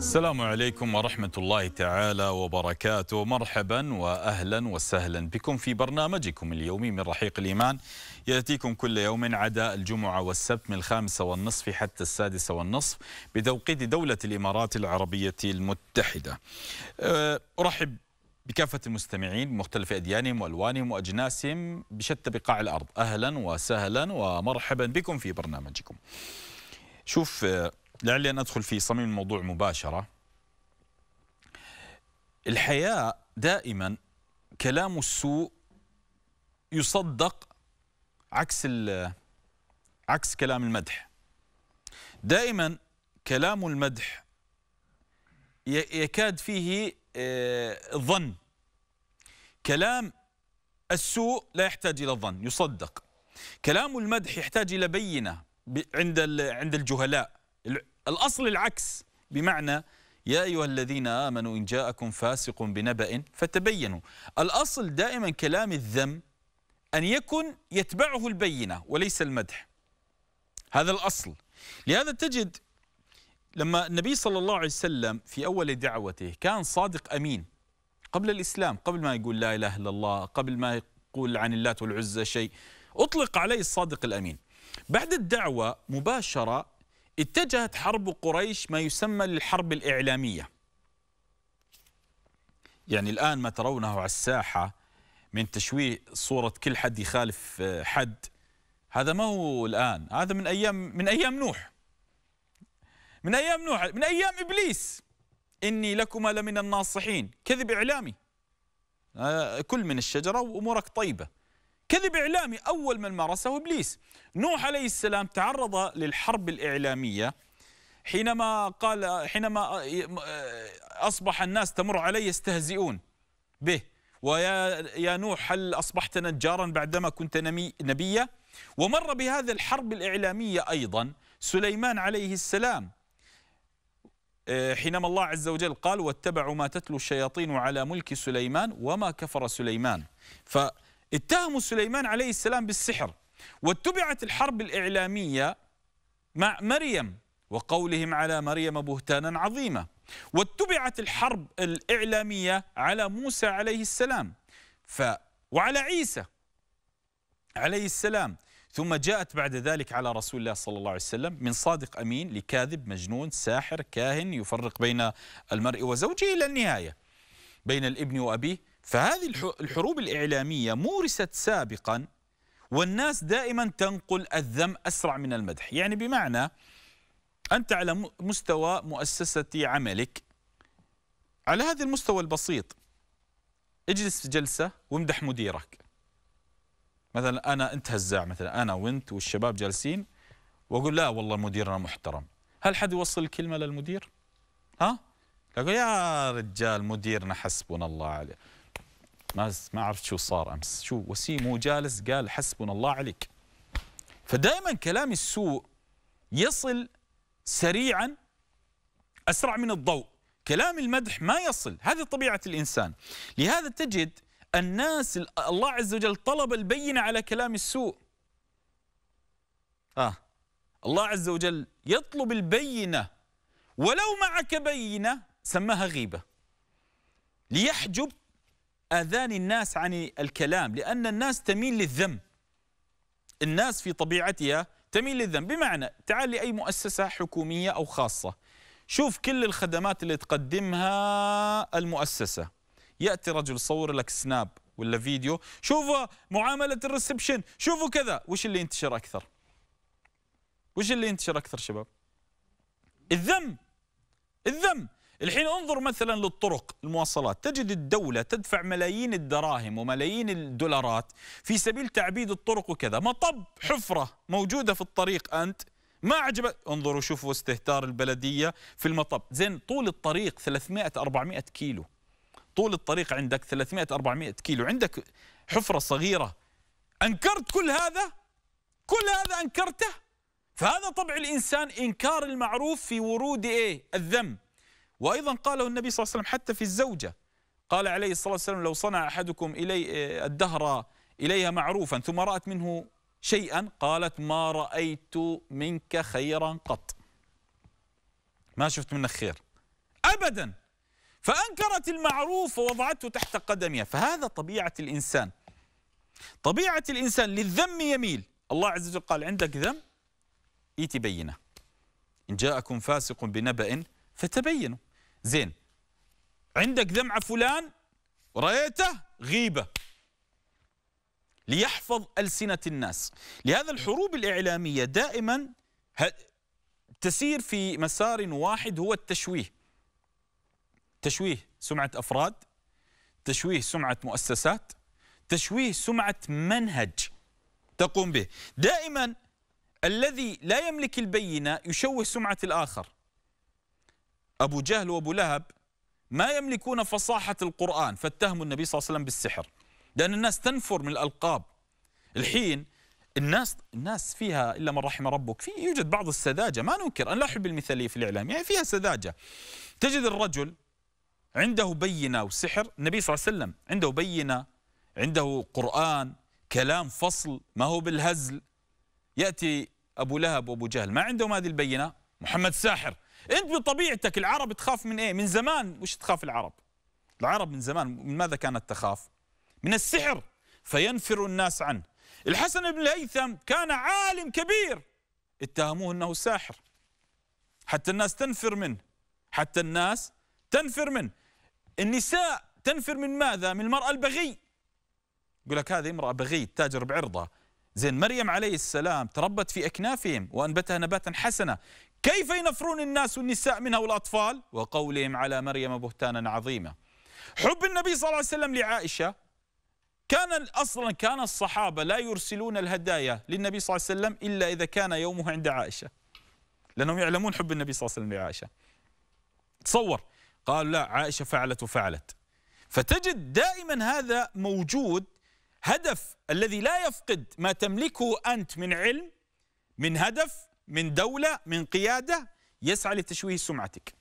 السلام عليكم ورحمة الله تعالى وبركاته مرحبا وأهلا وسهلا بكم في برنامجكم اليومي من رحيق الإيمان يأتيكم كل يوم عدا الجمعة والسبت من الخامسة والنصف حتى السادسة والنصف بتوقيت دولة الإمارات العربية المتحدة أه، أرحب بكافة المستمعين بمختلف أديانهم وألوانهم وأجناسهم بشتى بقاع الأرض أهلا وسهلا ومرحبا بكم في برنامجكم شوف أه، لعلي أن أدخل في صميم الموضوع مباشرة الحياء دائما كلام السوء يصدق عكس عكس كلام المدح دائما كلام المدح يكاد فيه آه، ظن كلام السوء لا يحتاج إلى ظن يصدق كلام المدح يحتاج إلى بينة عند عند الجهلاء الأصل العكس بمعنى يا أيها الذين آمنوا إن جاءكم فاسق بنبأ فتبينوا الأصل دائما كلام الذم أن يكن يتبعه البينة وليس المدح هذا الأصل لهذا تجد لما النبي صلى الله عليه وسلم في أول دعوته كان صادق أمين قبل الإسلام قبل ما يقول لا إله إلا الله قبل ما يقول عن اللات والعزى شيء أطلق عليه الصادق الأمين بعد الدعوة مباشرة اتجهت حرب قريش ما يسمى الحرب الإعلامية يعني الآن ما ترونه على الساحة من تشويه صورة كل حد يخالف آه، حد هذا ما هو الآن هذا من أيام من أيام نوح من أيام نوح من أيام إبليس إني لكما لمن الناصحين كذب إعلامي آه، كل من الشجرة وأمورك طيبة كذب إعلامي أول من مارسه إبليس نوح عليه السلام تعرض للحرب الإعلامية حينما قال حينما آه، أصبح الناس تمر عليه يستهزئون به ويا يا نوح هل أصبحت نجارا بعدما كنت نبيا ومر بهذا الحرب الإعلامية أيضا سليمان عليه السلام آه، حينما الله عز وجل قال واتبعوا ما تتلو الشياطين على ملك سليمان وما كفر سليمان ف اتهموا سليمان عليه السلام بالسحر واتبعت الحرب الإعلامية مع مريم وقولهم على مريم بهتانا عظيما واتبعت الحرب الإعلامية على موسى عليه السلام ف وعلى عيسى عليه السلام ثم جاءت بعد ذلك على رسول الله صلى الله عليه وسلم من صادق أمين لكاذب مجنون ساحر كاهن يفرق بين المرء وزوجه إلى النهاية بين الابن وأبيه فهذه الحروب الإعلامية مورست سابقا والناس دائما تنقل الذم أسرع من المدح يعني بمعنى أنت على مستوى مؤسسة عملك على هذا المستوى البسيط اجلس في جلسة وامدح مديرك مثلا أنا أنت هزاع مثلا أنا وأنت والشباب جالسين وأقول لا والله مديرنا محترم هل حد يوصل الكلمة للمدير؟ ها؟ يقول يا رجال مديرنا حسبنا الله عليه ما ما عرفت شو صار امس شو وسيم جالس قال حسبنا الله عليك فدائما كلام السوء يصل سريعا اسرع من الضوء كلام المدح ما يصل هذه طبيعه الانسان لهذا تجد الناس الله عز وجل طلب البينه على كلام السوء اه الله عز وجل يطلب البينه ولو معك بينه سماها غيبه ليحجب آذان الناس عن الكلام لأن الناس تميل للذم الناس في طبيعتها تميل للذم بمعنى تعال لأي مؤسسة حكومية أو خاصة شوف كل الخدمات اللي تقدمها المؤسسة يأتي رجل يصور لك سناب ولا فيديو شوفوا معاملة الريسبشن شوفوا كذا وش اللي ينتشر أكثر وش اللي ينتشر أكثر شباب الذم الذم الحين انظر مثلا للطرق المواصلات تجد الدولة تدفع ملايين الدراهم وملايين الدولارات في سبيل تعبيد الطرق وكذا مطب حفرة موجودة في الطريق أنت ما عجبك انظروا شوفوا استهتار البلدية في المطب زين طول الطريق 300 400 كيلو طول الطريق عندك 300 400 كيلو عندك حفرة صغيرة أنكرت كل هذا كل هذا أنكرته فهذا طبع الإنسان إنكار المعروف في ورود إيه الذنب وأيضا قاله النبي صلى الله عليه وسلم حتى في الزوجة قال عليه الصلاة والسلام لو صنع أحدكم إلي آه، الدهر إليها معروفا ثم رأت منه شيئا قالت ما رأيت منك خيرا قط ما شفت منك خير أبدا فأنكرت المعروف ووضعته تحت قدمها فهذا طبيعة الإنسان طبيعة الإنسان للذم يميل الله عز وجل قال عندك ذم ايتي بينه إن جاءكم فاسق بنبأ فتبينوا زين عندك دمع فلان رأيته غيبة ليحفظ ألسنة الناس لهذا الحروب الإعلامية دائما تسير في مسار واحد هو التشويه تشويه سمعة أفراد تشويه سمعة مؤسسات تشويه سمعة منهج تقوم به دائما الذي لا يملك البينة يشوه سمعة الآخر أبو جهل وأبو لهب ما يملكون فصاحة القرآن فاتهموا النبي صلى الله عليه وسلم بالسحر لأن الناس تنفر من الألقاب الحين الناس الناس فيها إلا من رحم ربك في يوجد بعض السذاجة ما ننكر أنا لا أحب المثالية في الإعلام يعني فيها سذاجة تجد الرجل عنده بينة وسحر النبي صلى الله عليه وسلم عنده بينة عنده قرآن كلام فصل ما هو بالهزل يأتي أبو لهب وأبو جهل ما عندهم هذه البينة محمد ساحر انت بطبيعتك العرب تخاف من ايه من زمان وش تخاف العرب العرب من زمان من ماذا كانت تخاف من السحر فينفر الناس عنه الحسن بن الهيثم كان عالم كبير اتهموه انه ساحر حتى الناس تنفر منه حتى الناس تنفر منه النساء تنفر من ماذا من المرأة البغي يقول لك هذه امرأة بغي تاجر بعرضها زين مريم عليه السلام تربت في أكنافهم وأنبتها نباتا حسنا كيف ينفرون الناس والنساء منها والأطفال وقولهم على مريم بهتانا عظيما حب النبي صلى الله عليه وسلم لعائشة كان أصلا كان الصحابة لا يرسلون الهدايا للنبي صلى الله عليه وسلم إلا إذا كان يومه عند عائشة لأنهم يعلمون حب النبي صلى الله عليه وسلم لعائشة تصور قال لا عائشة فعلت وفعلت فتجد دائما هذا موجود هدف الذي لا يفقد ما تملكه أنت من علم من هدف من دولة من قيادة يسعى لتشويه سمعتك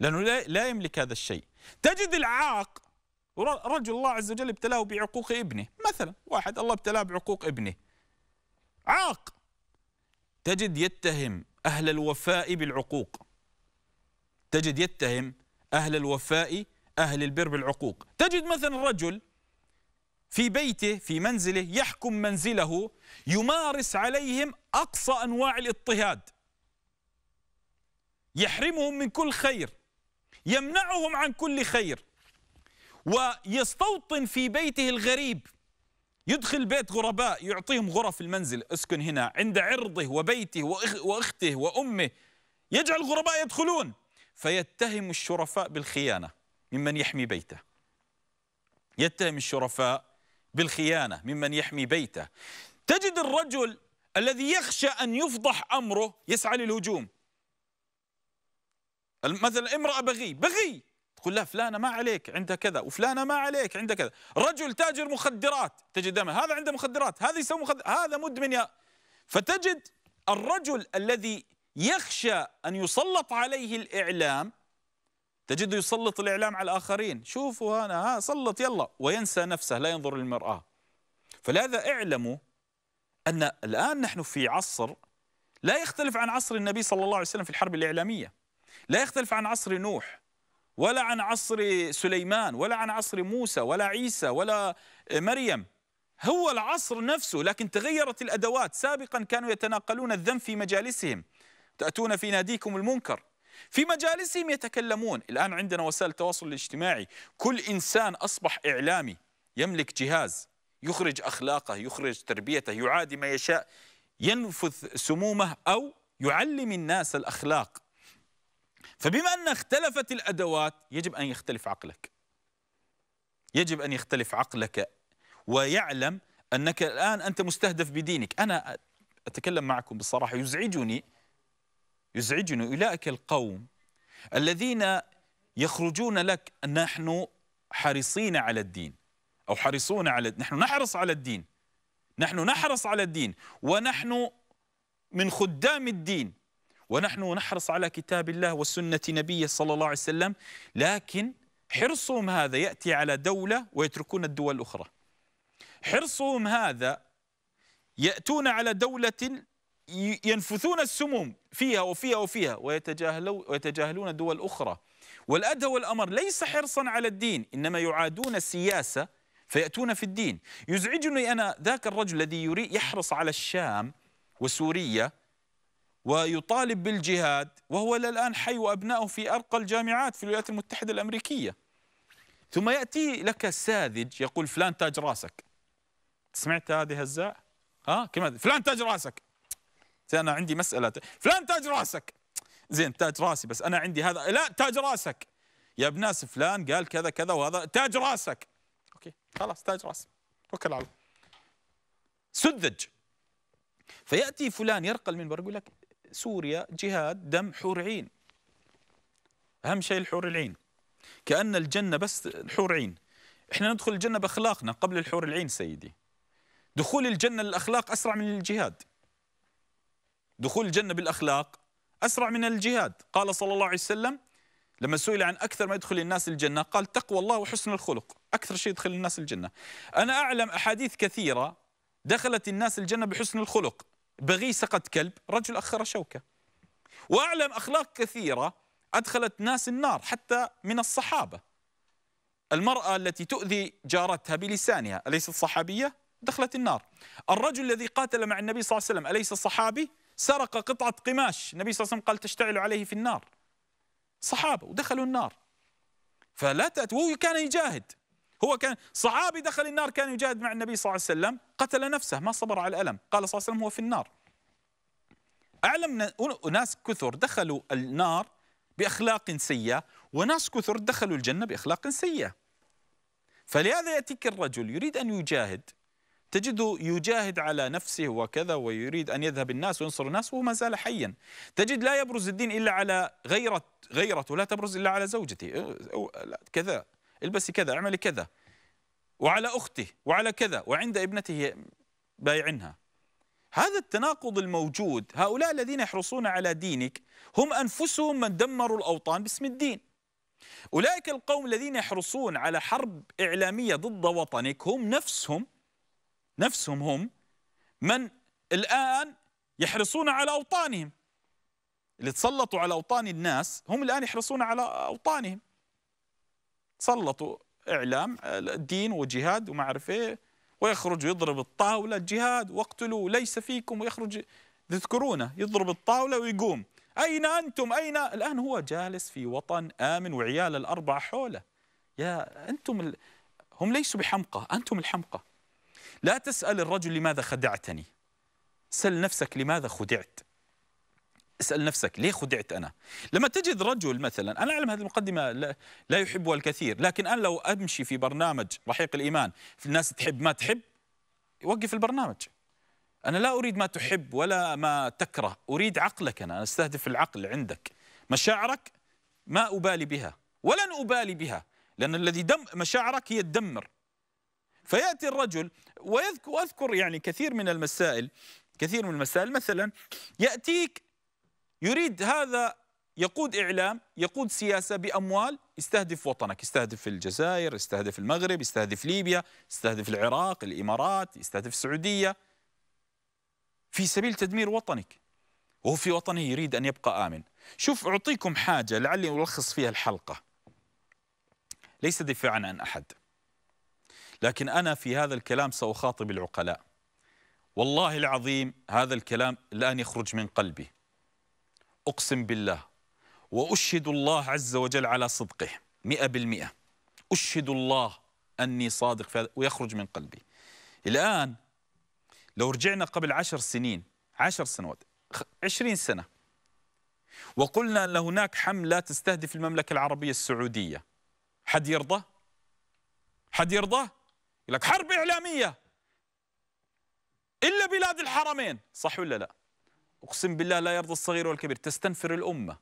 لأنه لا يملك هذا الشيء تجد العاق رجل الله عز وجل ابتلاه بعقوق ابنه مثلا واحد الله ابتلاه بعقوق ابنه عاق تجد يتهم أهل الوفاء بالعقوق تجد يتهم أهل الوفاء أهل البر بالعقوق تجد مثلا رجل في بيته في منزله يحكم منزله يمارس عليهم أقصى أنواع الاضطهاد يحرمهم من كل خير يمنعهم عن كل خير ويستوطن في بيته الغريب يدخل بيت غرباء يعطيهم غرف المنزل اسكن هنا عند عرضه وبيته وأخته وأمه يجعل الغرباء يدخلون فيتهم الشرفاء بالخيانة ممن يحمي بيته يتهم الشرفاء بالخيانة ممن يحمي بيته تجد الرجل الذي يخشى أن يفضح أمره يسعى للهجوم مثلا امرأة بغي بغي تقول لا فلانة ما عليك عندها كذا وفلانة ما عليك عندها كذا رجل تاجر مخدرات تجد دمه هذا عنده مخدرات هذا يسوي مخدرات هذا مدمن يا فتجد الرجل الذي يخشى أن يسلط عليه الإعلام تجده يسلط الإعلام على الآخرين شوفوا أنا ها سلط يلا وينسى نفسه لا ينظر للمرآة فلهذا اعلموا أن الآن نحن في عصر لا يختلف عن عصر النبي صلى الله عليه وسلم في الحرب الإعلامية لا يختلف عن عصر نوح ولا عن عصر سليمان ولا عن عصر موسى ولا عيسى ولا مريم هو العصر نفسه لكن تغيرت الأدوات سابقا كانوا يتناقلون الذنب في مجالسهم تأتون في ناديكم المنكر في مجالسهم يتكلمون الآن عندنا وسائل التواصل الاجتماعي كل إنسان أصبح إعلامي يملك جهاز يخرج أخلاقه يخرج تربيته يعادي ما يشاء ينفث سمومه أو يعلم الناس الأخلاق فبما أن اختلفت الأدوات يجب أن يختلف عقلك يجب أن يختلف عقلك ويعلم أنك الآن أنت مستهدف بدينك أنا أتكلم معكم بصراحة يزعجني يزعجني أولئك القوم الذين يخرجون لك نحن حريصين على الدين أو حريصون على نحن نحرص على الدين نحن نحرص على الدين ونحن من خدام الدين ونحن نحرص على كتاب الله وسنة نبيه صلى الله عليه وسلم لكن حرصهم هذا يأتي على دولة ويتركون الدول الأخرى حرصهم هذا يأتون على دولة ينفثون السموم فيها وفيها وفيها ويتجاهلون ويتجاهلون دول أخرى والأدهى والأمر ليس حرصا على الدين إنما يعادون السياسة فيأتون في الدين يزعجني أنا ذاك الرجل الذي يريد يحرص على الشام وسوريا ويطالب بالجهاد وهو الآن حي وأبنائه في أرقى الجامعات في الولايات المتحدة الأمريكية ثم يأتي لك ساذج يقول فلان تاج راسك سمعت هذه هزاء؟ ها كلمة فلان تاج راسك انا عندي مساله فلان تاج راسك زين تاج راسي بس انا عندي هذا لا تاج راسك يا ابن ناس فلان قال كذا كذا وهذا تاج راسك اوكي خلاص تاج راس توكل على الله سذج فياتي فلان يرقى المنبر يقول لك سوريا جهاد دم حور عين اهم شيء الحور العين كان الجنه بس حور عين احنا ندخل الجنه باخلاقنا قبل الحور العين سيدي دخول الجنه للاخلاق اسرع من الجهاد دخول الجنة بالأخلاق أسرع من الجهاد قال صلى الله عليه وسلم لما سئل عن أكثر ما يدخل الناس الجنة قال تقوى الله وحسن الخلق أكثر شيء يدخل الناس الجنة أنا أعلم أحاديث كثيرة دخلت الناس الجنة بحسن الخلق بغي سقط كلب رجل أخر شوكة وأعلم أخلاق كثيرة أدخلت ناس النار حتى من الصحابة المرأة التي تؤذي جارتها بلسانها أليست صحابية؟ دخلت النار الرجل الذي قاتل مع النبي صلى الله عليه وسلم أليس صحابي؟ سرق قطعة قماش النبي صلى الله عليه وسلم قال تشتعل عليه في النار صحابة ودخلوا النار فلا تأتوا وهو كان يجاهد هو كان صحابي دخل النار كان يجاهد مع النبي صلى الله عليه وسلم قتل نفسه ما صبر على الألم قال صلى الله عليه وسلم هو في النار أعلم ناس كثر دخلوا النار بأخلاق سيئة وناس كثر دخلوا الجنة بأخلاق سيئة فلهذا يأتيك الرجل يريد أن يجاهد تجده يجاهد على نفسه وكذا ويريد أن يذهب الناس وينصر الناس وهو ما زال حيا تجد لا يبرز الدين إلا على غيرة غيرته لا تبرز إلا على زوجتي كذا البسي كذا اعملي كذا وعلى أخته وعلى كذا وعند ابنته بايعنها هذا التناقض الموجود هؤلاء الذين يحرصون على دينك هم أنفسهم من دمروا الأوطان باسم الدين أولئك القوم الذين يحرصون على حرب إعلامية ضد وطنك هم نفسهم نفسهم هم من الآن يحرصون على أوطانهم اللي تسلطوا على أوطان الناس هم الآن يحرصون على أوطانهم تسلطوا إعلام الدين وجهاد وما أعرف إيه ويخرج يضرب الطاولة الجهاد واقتلوا ليس فيكم ويخرج تذكرونه يضرب الطاولة ويقوم أين أنتم أين الآن هو جالس في وطن آمن وعيال الأربعة حوله يا أنتم ال... هم ليسوا بحمقى أنتم الحمقى لا تسأل الرجل لماذا خدعتني سل نفسك لماذا خدعت اسأل نفسك ليه خدعت أنا لما تجد رجل مثلا أنا أعلم هذه المقدمة لا يحبها الكثير لكن أنا لو أمشي في برنامج رحيق الإيمان في الناس تحب ما تحب يوقف البرنامج أنا لا أريد ما تحب ولا ما تكره أريد عقلك أنا, أنا أستهدف العقل عندك مشاعرك ما أبالي بها ولن أبالي بها لأن الذي دم مشاعرك هي تدمر فيأتي الرجل ويذكر وأذكر يعني كثير من المسائل كثير من المسائل مثلا يأتيك يريد هذا يقود إعلام يقود سياسة بأموال يستهدف وطنك يستهدف الجزائر يستهدف المغرب يستهدف ليبيا يستهدف العراق الإمارات يستهدف السعودية في سبيل تدمير وطنك وهو في وطنه يريد أن يبقى آمن شوف أعطيكم حاجة لعلي ألخص فيها الحلقة ليس دفاعا عن أحد لكن أنا في هذا الكلام سأخاطب العقلاء والله العظيم هذا الكلام الآن يخرج من قلبي أقسم بالله وأشهد الله عز وجل على صدقه مئة بالمئة أشهد الله أني صادق في هذا ويخرج من قلبي الآن لو رجعنا قبل عشر سنين عشر سنوات عشرين سنة وقلنا أن هناك حملة تستهدف المملكة العربية السعودية حد يرضى؟ حد يرضى؟ لك حرب إعلامية إلا بلاد الحرمين صح ولا لا أقسم بالله لا يرضى الصغير والكبير تستنفر الأمة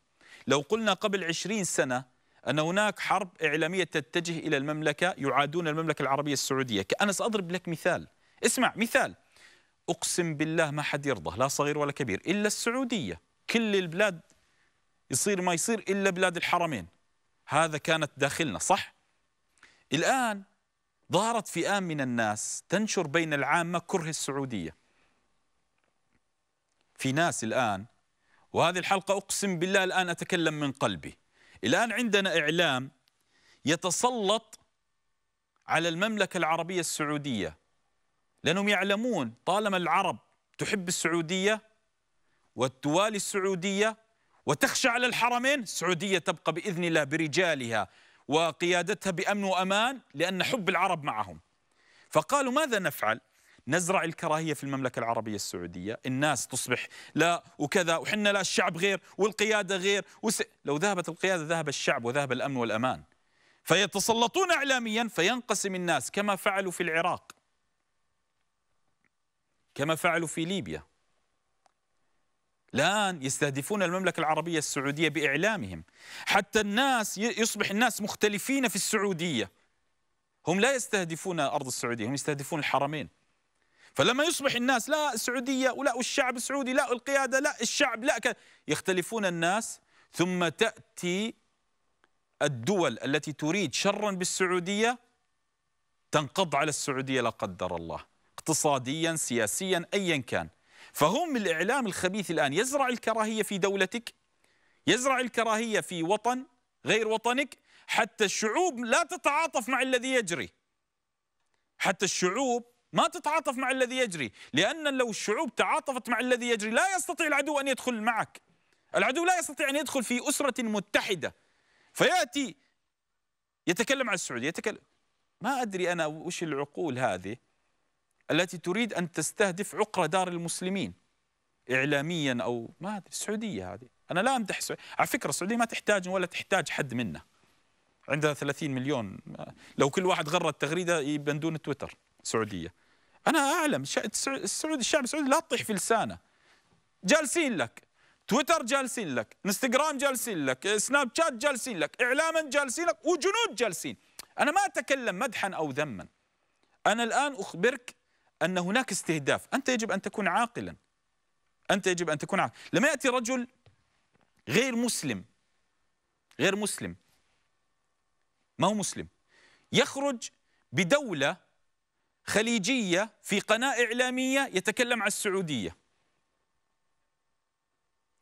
لو قلنا قبل عشرين سنة أن هناك حرب إعلامية تتجه إلى المملكة يعادون المملكة العربية السعودية أنا سأضرب لك مثال اسمع مثال أقسم بالله ما حد يرضى لا صغير ولا كبير إلا السعودية كل البلاد يصير ما يصير إلا بلاد الحرمين هذا كانت داخلنا صح؟ الآن ظهرت فئام من الناس تنشر بين العامة كره السعودية في ناس الآن وهذه الحلقة أقسم بالله الآن أتكلم من قلبي الآن عندنا إعلام يتسلط على المملكة العربية السعودية لأنهم يعلمون طالما العرب تحب السعودية وتوالي السعودية وتخشى على الحرمين السعودية تبقى بإذن الله برجالها وقيادتها بأمن وأمان لأن حب العرب معهم فقالوا ماذا نفعل نزرع الكراهية في المملكة العربية السعودية الناس تصبح لا وكذا وحنا لا الشعب غير والقيادة غير وس... لو ذهبت القيادة ذهب الشعب وذهب الأمن والأمان فيتسلطون إعلاميا فينقسم الناس كما فعلوا في العراق كما فعلوا في ليبيا الآن يستهدفون المملكة العربية السعودية بإعلامهم حتى الناس يصبح الناس مختلفين في السعودية هم لا يستهدفون أرض السعودية هم يستهدفون الحرمين فلما يصبح الناس لا السعودية ولا والشعب السعودي لا القيادة لا الشعب لا ك... يختلفون الناس ثم تأتي الدول التي تريد شرا بالسعودية تنقض على السعودية لا قدر الله اقتصاديا سياسيا أيا كان فهم الإعلام الخبيث الآن يزرع الكراهية في دولتك يزرع الكراهية في وطن غير وطنك حتى الشعوب لا تتعاطف مع الذي يجري حتى الشعوب ما تتعاطف مع الذي يجري لأن لو الشعوب تعاطفت مع الذي يجري لا يستطيع العدو أن يدخل معك العدو لا يستطيع أن يدخل في أسرة متحدة فيأتي يتكلم عن السعودية يتكلم ما أدري أنا وش العقول هذه التي تريد أن تستهدف عقر دار المسلمين إعلاميا أو ما أدري السعودية هذه أنا لا أمدح على فكرة السعودية ما تحتاج ولا تحتاج حد منا عندها 30 مليون لو كل واحد غرد تغريدة يبندون تويتر سعودية أنا أعلم السعودي الشعب السعودي لا تطيح في لسانه جالسين لك تويتر جالسين لك انستغرام جالسين لك سناب شات جالسين لك إعلاما جالسين لك وجنود جالسين أنا ما أتكلم مدحا أو ذما أنا الآن أخبرك أن هناك استهداف أنت يجب أن تكون عاقلا أنت يجب أن تكون عاقلا لما يأتي رجل غير مسلم غير مسلم ما هو مسلم يخرج بدولة خليجية في قناة إعلامية يتكلم عن السعودية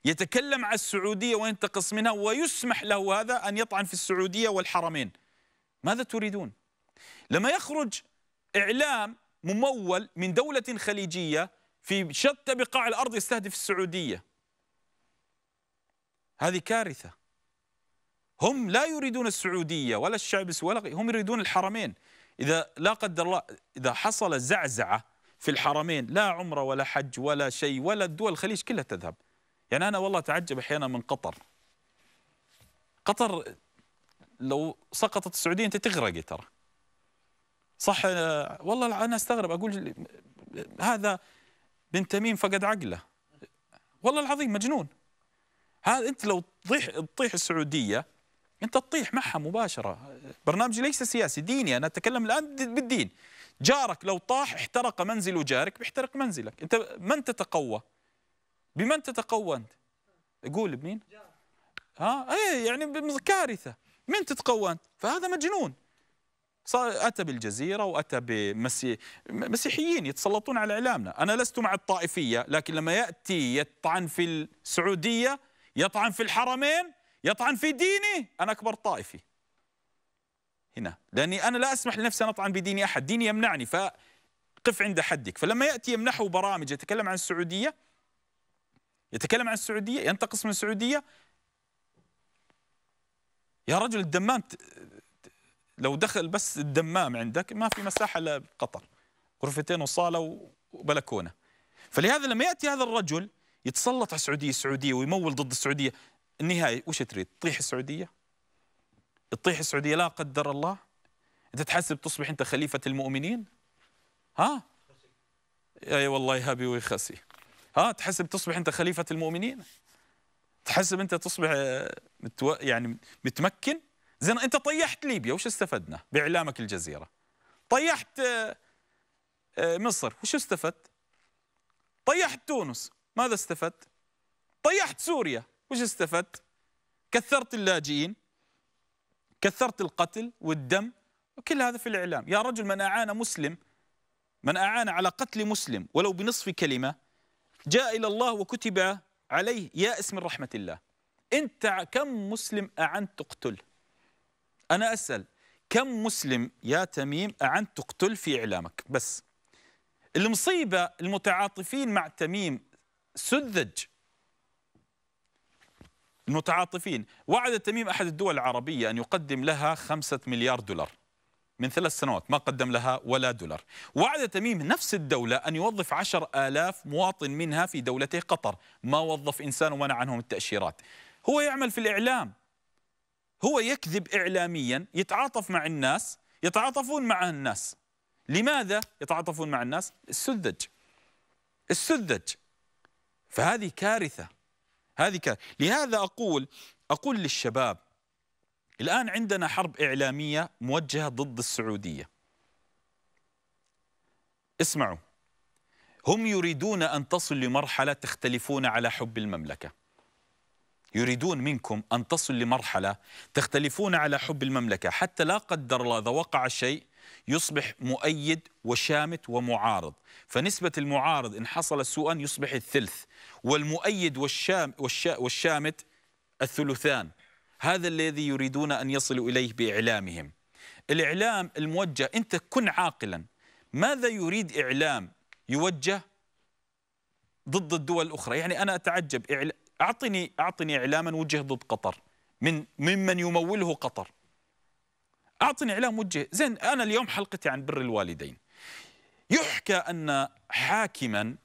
يتكلم عن السعودية وينتقص منها ويسمح له هذا أن يطعن في السعودية والحرمين ماذا تريدون؟ لما يخرج إعلام ممول من دولة خليجية في شتى بقاع الأرض يستهدف السعودية هذه كارثة هم لا يريدون السعودية ولا الشعب ولا هم يريدون الحرمين إذا لا قدر الله إذا حصل زعزعة في الحرمين لا عمرة ولا حج ولا شيء ولا الدول الخليج كلها تذهب يعني أنا والله تعجب أحيانا من قطر قطر لو سقطت السعودية أنت تغرقي ترى صح آه، والله انا استغرب اقول هذا بن تميم فقد عقله والله العظيم مجنون هذا انت لو تطيح تطيح السعوديه انت تطيح معها مباشره برنامجي ليس سياسي ديني انا اتكلم الان بالدين جارك لو طاح احترق منزل جارك بيحترق منزلك انت من تتقوى بمن تتقوى انت قول بمين ها ايه يعني كارثه من تتقوى انت فهذا مجنون أتى بالجزيرة وأتى بمسيحيين يتسلطون على إعلامنا أنا لست مع الطائفية لكن لما يأتي يطعن في السعودية يطعن في الحرمين يطعن في ديني أنا أكبر طائفي هنا لأني أنا لا أسمح لنفسي أن أطعن بديني أحد ديني يمنعني فقف عند حدك فلما يأتي يمنحه برامج يتكلم عن السعودية يتكلم عن السعودية ينتقص من السعودية يا رجل الدمام لو دخل بس الدمام عندك ما في مساحه الا قطر غرفتين وصاله وبلكونه فلهذا لما ياتي هذا الرجل يتسلط على السعوديه السعوديه ويمول ضد السعوديه النهايه وش تريد تطيح السعوديه تطيح السعوديه لا قدر الله انت تحسب تصبح انت خليفه المؤمنين ها اي أيوة والله يهابي ويخسي ها تحسب تصبح انت خليفه المؤمنين تحسب انت تصبح متو... يعني متمكن زين انت طيحت ليبيا وش استفدنا باعلامك الجزيره طيحت آه، آه، مصر وش استفدت طيحت تونس ماذا استفدت طيحت سوريا وش استفدت كثرت اللاجئين كثرت القتل والدم وكل هذا في الاعلام يا رجل من اعان مسلم من اعان على قتل مسلم ولو بنصف كلمه جاء الى الله وكتب عليه يائس من رحمه الله انت كم مسلم اعنت تقتله أنا أسأل كم مسلم يا تميم أعنت تقتل في إعلامك بس المصيبة المتعاطفين مع تميم سذج المتعاطفين وعد تميم أحد الدول العربية أن يقدم لها خمسة مليار دولار من ثلاث سنوات ما قدم لها ولا دولار وعد تميم نفس الدولة أن يوظف عشر آلاف مواطن منها في دولته قطر ما وظف إنسان ومنع عنهم التأشيرات هو يعمل في الإعلام هو يكذب إعلاميا يتعاطف مع الناس يتعاطفون مع الناس لماذا يتعاطفون مع الناس السذج السذج فهذه كارثة هذه كارثة. لهذا أقول أقول للشباب الآن عندنا حرب إعلامية موجهة ضد السعودية اسمعوا هم يريدون أن تصل لمرحلة تختلفون على حب المملكة يريدون منكم أن تصل لمرحلة تختلفون على حب المملكة حتى لا قدر الله إذا وقع شيء يصبح مؤيد وشامت ومعارض فنسبة المعارض إن حصل سوءا يصبح الثلث والمؤيد والشام والشامت الثلثان هذا الذي يريدون أن يصلوا إليه بإعلامهم الإعلام الموجه أنت كن عاقلا ماذا يريد إعلام يوجه ضد الدول الأخرى يعني أنا أتعجب أعطني أعطني إعلاما وجه ضد قطر من ممن يموله قطر أعطني إعلام وجه زين أنا اليوم حلقتي عن بر الوالدين يحكى أن حاكما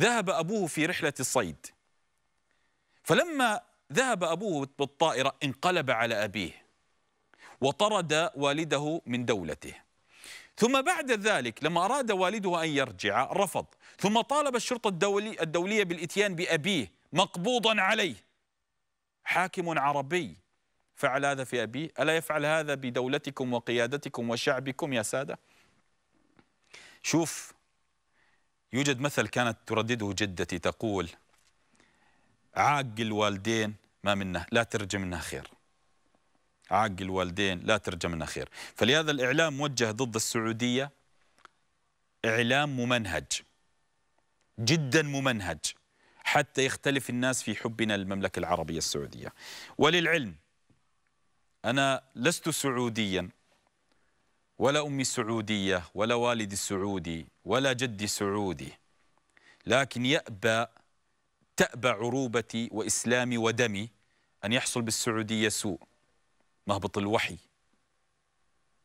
ذهب أبوه في رحلة الصيد فلما ذهب أبوه بالطائرة انقلب على أبيه وطرد والده من دولته ثم بعد ذلك لما أراد والده أن يرجع رفض ثم طالب الشرطة الدولي الدولية بالإتيان بأبيه مقبوضا عليه حاكم عربي فعل هذا في أبيه ألا يفعل هذا بدولتكم وقيادتكم وشعبكم يا سادة شوف يوجد مثل كانت تردده جدتي تقول عاق الوالدين ما منه لا ترجى منها خير عاق الوالدين لا ترجى منها خير فلهذا الإعلام موجه ضد السعودية إعلام ممنهج جدا ممنهج حتى يختلف الناس في حبنا للمملكة العربية السعودية وللعلم أنا لست سعوديا ولا أمي سعودية ولا والدي سعودي ولا جدي سعودي لكن يأبى تأبى عروبتي وإسلامي ودمي أن يحصل بالسعودية سوء مهبط الوحي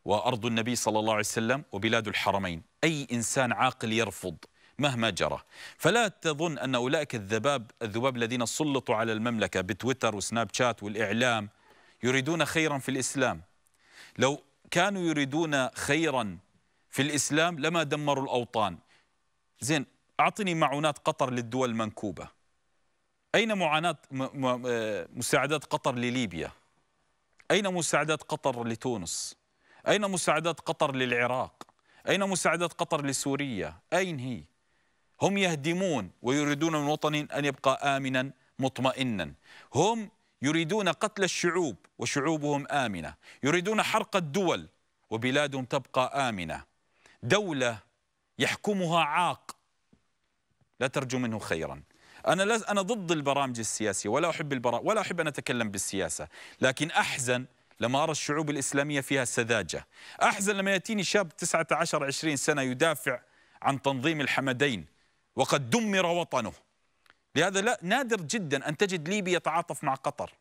وأرض النبي صلى الله عليه وسلم وبلاد الحرمين أي إنسان عاقل يرفض مهما جرى فلا تظن أن أولئك الذباب الذباب الذين سلطوا على المملكة بتويتر وسناب شات والإعلام يريدون خيرا في الإسلام لو كانوا يريدون خيرا في الإسلام لما دمروا الأوطان زين أعطني معونات قطر للدول المنكوبة أين معاناة آه، مساعدات قطر لليبيا أين مساعدات قطر لتونس أين مساعدات قطر للعراق أين مساعدات قطر لسوريا أين هي هم يهدمون ويريدون من وطن أن يبقى آمنا مطمئنا هم يريدون قتل الشعوب وشعوبهم آمنة يريدون حرق الدول وبلادهم تبقى آمنة دولة يحكمها عاق لا ترجو منه خيرا أنا أنا ضد البرامج السياسية ولا أحب البرا... ولا أحب أن أتكلم بالسياسة لكن أحزن لما أرى الشعوب الإسلامية فيها سذاجة أحزن لما يأتيني شاب 19 20 سنة يدافع عن تنظيم الحمدين وقد دمر وطنه لهذا لا نادر جدا أن تجد ليبي يتعاطف مع قطر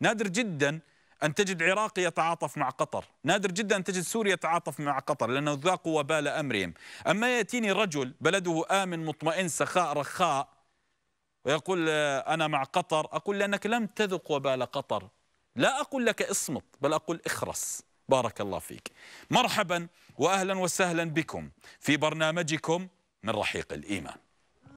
نادر جدا أن تجد عراقي يتعاطف مع قطر نادر جدا أن تجد سوريا يتعاطف مع قطر لأنه ذاقوا وبال أمرهم أما يأتيني رجل بلده آمن مطمئن سخاء رخاء ويقول آه، أنا مع قطر أقول لأنك لم تذق وبال قطر لا أقول لك اصمت بل أقول اخرس بارك الله فيك مرحبا وأهلا وسهلا بكم في برنامجكم من رحيق الإيمان